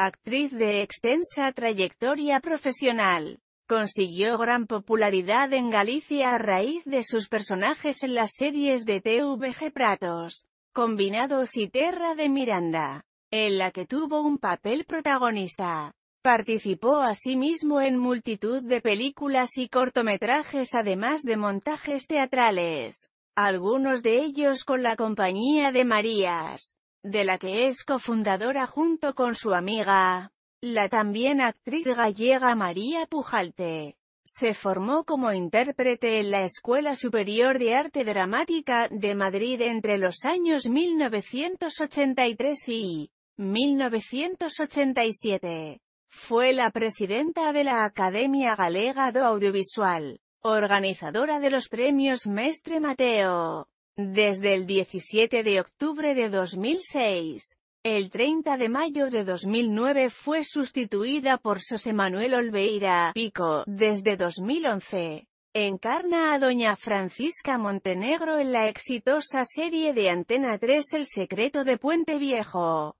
actriz de extensa trayectoria profesional. Consiguió gran popularidad en Galicia a raíz de sus personajes en las series de TVG Pratos, Combinados y Terra de Miranda, en la que tuvo un papel protagonista. Participó asimismo en multitud de películas y cortometrajes además de montajes teatrales, algunos de ellos con la compañía de Marías de la que es cofundadora junto con su amiga, la también actriz gallega María Pujalte. Se formó como intérprete en la Escuela Superior de Arte Dramática de Madrid entre los años 1983 y 1987. Fue la presidenta de la Academia Galega do Audiovisual, organizadora de los premios Mestre Mateo. Desde el 17 de octubre de 2006, el 30 de mayo de 2009 fue sustituida por José Manuel Olveira Pico, desde 2011. Encarna a doña Francisca Montenegro en la exitosa serie de Antena 3 El secreto de Puente Viejo.